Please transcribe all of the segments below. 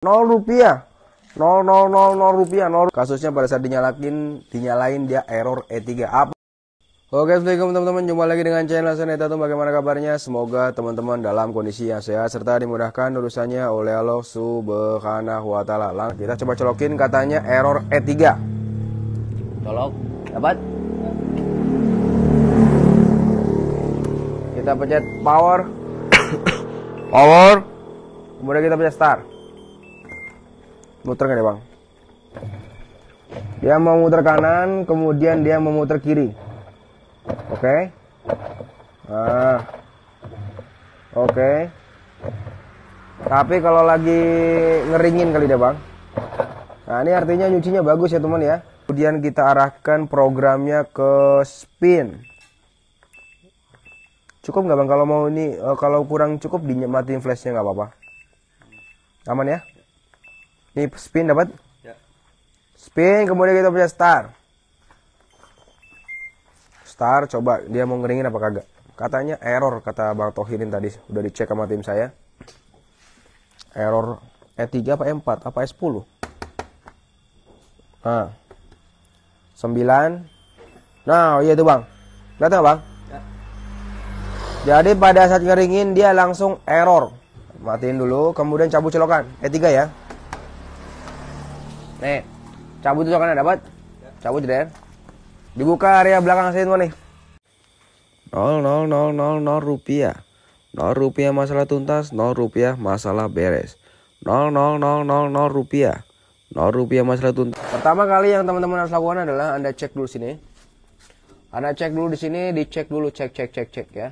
nol rupiah nol nol nol nol rupiah nol kasusnya pada saat dinyalakin dinyalain dia error E3 apa Oke, assalamualaikum teman-teman. Jumpa lagi dengan channel Seneta Neta. Bagaimana kabarnya? Semoga teman-teman dalam kondisi yang sehat serta dimudahkan urusannya oleh Allah Subhanahu wa taala. Kita coba colokin katanya error E3. Colok. Dapat? Kita pencet power. power. Kemudian kita pencet start muter nggak deh bang dia mau muter kanan kemudian dia mau muter kiri oke okay. nah oke okay. tapi kalau lagi ngeringin kali deh bang nah ini artinya nyucinya bagus ya teman ya kemudian kita arahkan programnya ke spin cukup nggak bang kalau mau ini eh, kalau kurang cukup dimatiin flashnya nggak apa-apa aman ya ini spin dapat? Ya. Spin kemudian kita punya star. Star coba dia mau ngeringin apa kagak? Katanya error kata Bang Tohirin tadi udah dicek sama tim saya. Error E3 apa E4 apa E10? Nah. 9. Nah, iya tuh Bang. Lihat Bang? Ya. Jadi pada saat ngeringin dia langsung error. Matiin dulu, kemudian cabut celokan. E3 ya. Nih, cabut itu kan dapat. Cabut deh. Dibuka area belakang sini nih. Nol nol nol nol nol rupiah. nol rupiah masalah tuntas, nol rupiah masalah beres. Nol nol nol nol nol rupiah. nol rupiah masalah tuntas. Pertama kali yang teman-teman harus lakukan adalah Anda cek dulu sini. Anda cek dulu di sini, dicek dulu cek cek cek cek ya.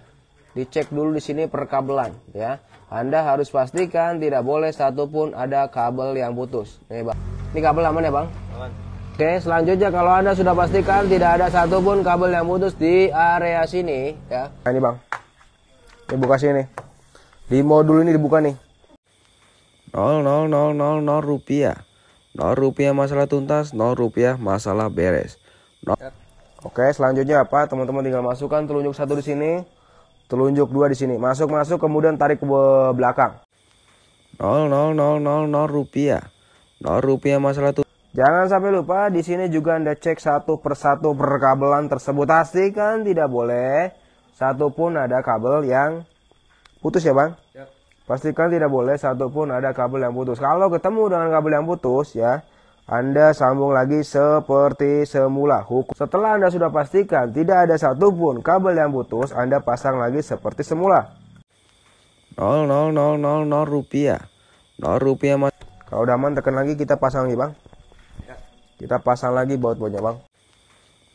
Dicek dulu di sini perkabelan ya. Anda harus pastikan tidak boleh satupun ada kabel yang putus. Nih, Bang. Ini kabel aman ya bang? Aman. Oke, selanjutnya kalau anda sudah pastikan tidak ada satupun kabel yang putus di area sini ya. Nah, ini bang, ini buka sini. Di modul ini dibuka nih. 0, 0, 0, 0, 0 rupiah. 0 rupiah masalah tuntas, 0 rupiah masalah beres. 0... Oke, selanjutnya apa? Teman-teman tinggal masukkan telunjuk satu di sini, telunjuk dua di sini. Masuk, masuk, kemudian tarik ke belakang. 0, 0, 0, 0, 0 rupiah. Nah, rupiah masalah tuh. Jangan sampai lupa di sini juga Anda cek satu persatu perkabelan tersebut. Pastikan tidak boleh satu pun ada kabel yang putus ya, Bang. Ya. Pastikan tidak boleh satu pun ada kabel yang putus. Kalau ketemu dengan kabel yang putus ya, anda sambung lagi seperti semula. Hukum. Setelah Anda sudah pastikan tidak ada satu pun kabel yang putus, Anda pasang lagi seperti semula. 0000 rupiah. 0 rupiah mas. Kalau udah aman tekan lagi kita pasang lagi bang. Ya. Kita pasang lagi baut-bautnya bang.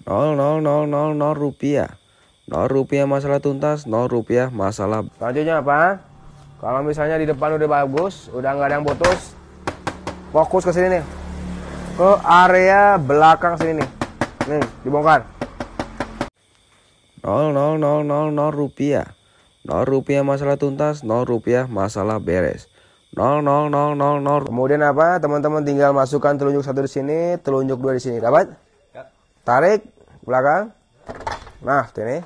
0 0 0 0 0 rupiah. 0 rupiah masalah tuntas, 0 rupiah masalah. Selanjutnya apa? Kalau misalnya di depan udah bagus, udah nggak ada yang putus, fokus ke sini nih. Ke area belakang sini nih. Nih, dibongkar. 0 0 0 0 0 rupiah. 0 rupiah masalah tuntas, 0 rupiah masalah beres nol nol nol nol nol kemudian apa teman-teman tinggal masukkan telunjuk satu di sini telunjuk dua di sini dapat ya. tarik belakang nah ini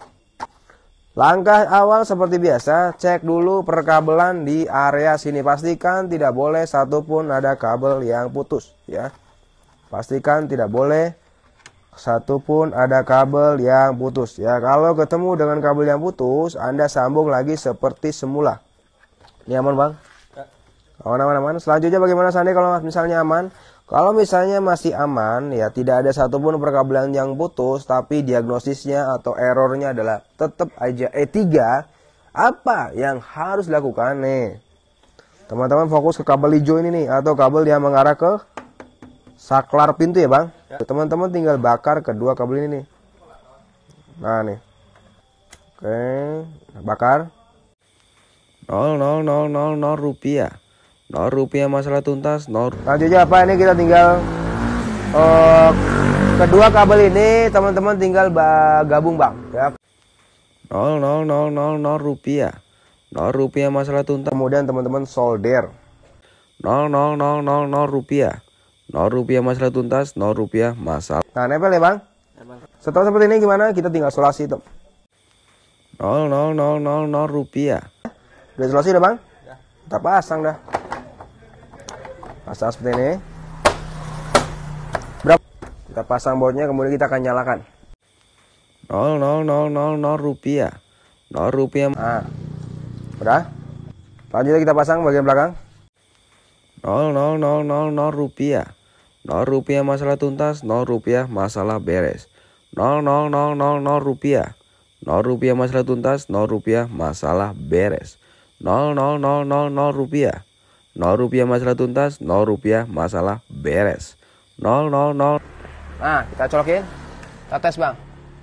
langkah awal seperti biasa cek dulu perkabelan di area sini pastikan tidak boleh satupun ada kabel yang putus ya pastikan tidak boleh satupun ada kabel yang putus ya kalau ketemu dengan kabel yang putus anda sambung lagi seperti semula ini aman bang Aman, aman, aman. Selanjutnya bagaimana Sandi kalau misalnya aman? Kalau misalnya masih aman, ya tidak ada satupun perkabelan yang putus, tapi diagnosisnya atau errornya adalah tetap aja E3, eh, apa yang harus dilakukan nih? Teman-teman fokus ke kabel hijau ini nih, atau kabel yang mengarah ke saklar pintu ya bang. Ya. Teman-teman tinggal bakar kedua kabel ini nih. Nah nih. Oke, bakar. 0000 rupiah nol rupiah masalah tuntas nol selanjutnya apa ini kita tinggal uh, kedua kabel ini teman-teman tinggal ba gabung bang ya nol nol nol nol nol rupiah nol rupiah masalah tuntas kemudian teman-teman solder nol nol nol nol nol rupiah nol rupiah masalah tuntas nol rupiah masalah nah nempel ya bang setelah seperti ini gimana kita tinggal solasi itu nol nol nol nol nol rupiah udah solasi udah bang kita pasang dah pasang seperti ini berapa kita pasang bautnya kemudian kita akan nyalakan 0 0 0 0 0 rupiah 0 rupiah nah, udah lanjutnya kita pasang bagian belakang 0 0 0 0 0 rupiah 0 rupiah masalah tuntas 0 rupiah masalah beres 0 0 0 0 0 rupiah 0 rupiah masalah tuntas 0 rupiah masalah beres 0 0 0 0 0 rupiah 0 rupiah masalah tuntas, 0 rupiah masalah beres. 0, 0, 0. Nah, kita colokin. Kita tes, Bang.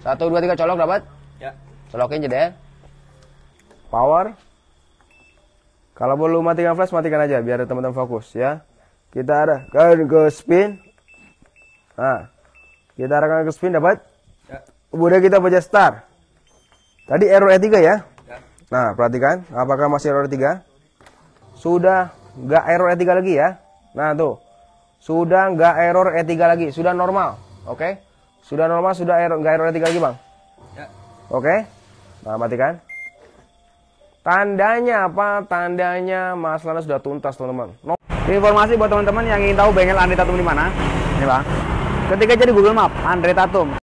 1, 2, 3, colok dapat? Ya. Colokin deh. Ya. Power. Kalau belum matikan flash, matikan aja. Biar teman-teman fokus, ya. Kita arahkan ke spin. Nah, kita arahkan ke spin, dapat? Ya. Udah kita baca start. Tadi error E3 ya? ya. Nah, perhatikan. Apakah masih error E3? Sudah nggak error E3 lagi ya. Nah tuh, sudah nggak error E3 lagi, sudah normal, oke? Okay? Sudah normal, sudah error nggak error E3 lagi bang? Ya. Oke, okay? nah matikan. Tandanya apa? Tandanya Mas Lana sudah tuntas teman-teman. No. Informasi buat teman-teman yang ingin tahu bengkel Andre Tatum di mana, ini bang. Ketika jadi Google Map, Andre Tatum.